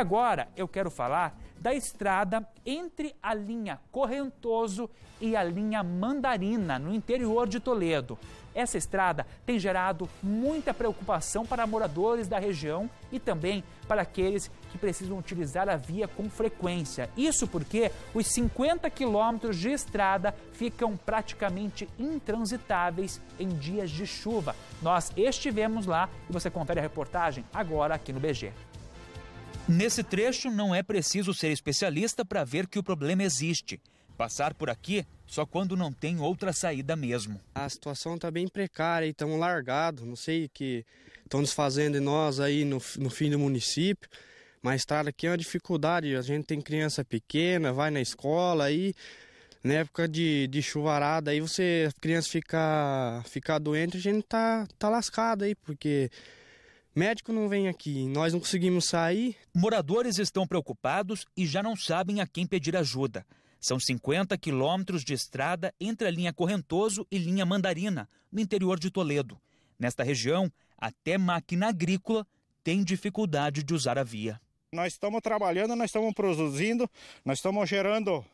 agora eu quero falar da estrada entre a linha Correntoso e a linha Mandarina, no interior de Toledo. Essa estrada tem gerado muita preocupação para moradores da região e também para aqueles que precisam utilizar a via com frequência. Isso porque os 50 quilômetros de estrada ficam praticamente intransitáveis em dias de chuva. Nós estivemos lá e você confere a reportagem agora aqui no BG. Nesse trecho, não é preciso ser especialista para ver que o problema existe. Passar por aqui só quando não tem outra saída mesmo. A situação está bem precária e estamos largados. Não sei o que estão desfazendo em nós aí no, no fim do município. Mas a tá estrada aqui é uma dificuldade. A gente tem criança pequena, vai na escola aí. Na época de, de chuvarada aí, você, a criança ficar fica doente, a gente tá, tá lascado aí, porque Médico não vem aqui, nós não conseguimos sair. Moradores estão preocupados e já não sabem a quem pedir ajuda. São 50 quilômetros de estrada entre a linha Correntoso e linha Mandarina, no interior de Toledo. Nesta região, até máquina agrícola tem dificuldade de usar a via. Nós estamos trabalhando, nós estamos produzindo, nós estamos gerando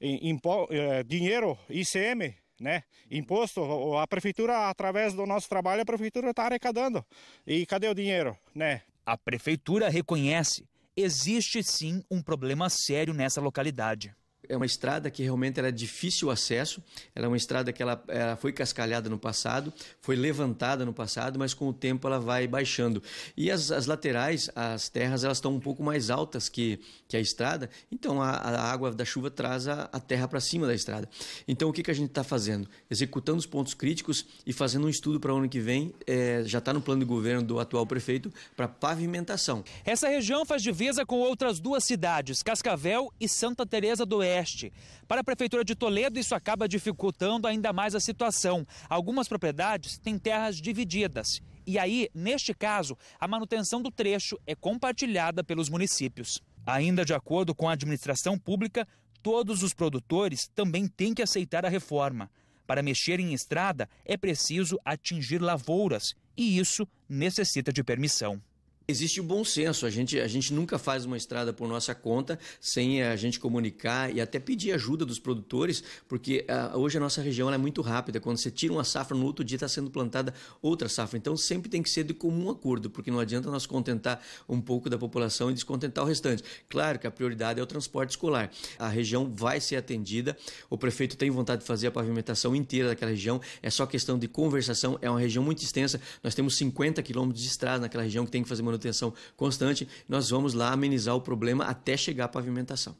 eh, dinheiro, ICM, né? Imposto, a prefeitura, através do nosso trabalho, a prefeitura está arrecadando. E cadê o dinheiro, né? A prefeitura reconhece. Existe sim um problema sério nessa localidade é uma estrada que realmente era difícil o acesso, ela é uma estrada que ela, ela, foi cascalhada no passado, foi levantada no passado, mas com o tempo ela vai baixando. E as, as laterais, as terras, elas estão um pouco mais altas que, que a estrada, então a, a água da chuva traz a, a terra para cima da estrada. Então o que, que a gente está fazendo? Executando os pontos críticos e fazendo um estudo para o ano que vem, é, já está no plano de governo do atual prefeito, para pavimentação. Essa região faz divisa com outras duas cidades, Cascavel e Santa Teresa do Oeste Oeste. Para a Prefeitura de Toledo, isso acaba dificultando ainda mais a situação. Algumas propriedades têm terras divididas. E aí, neste caso, a manutenção do trecho é compartilhada pelos municípios. Ainda de acordo com a administração pública, todos os produtores também têm que aceitar a reforma. Para mexer em estrada, é preciso atingir lavouras, e isso necessita de permissão. Existe o bom senso, a gente, a gente nunca faz uma estrada por nossa conta sem a gente comunicar e até pedir ajuda dos produtores, porque uh, hoje a nossa região é muito rápida. Quando você tira uma safra, no outro dia está sendo plantada outra safra. Então sempre tem que ser de comum acordo, porque não adianta nós contentar um pouco da população e descontentar o restante. Claro que a prioridade é o transporte escolar. A região vai ser atendida, o prefeito tem vontade de fazer a pavimentação inteira daquela região, é só questão de conversação, é uma região muito extensa. Nós temos 50 quilômetros de estrada naquela região que tem que fazer uma manutenção constante, nós vamos lá amenizar o problema até chegar à pavimentação.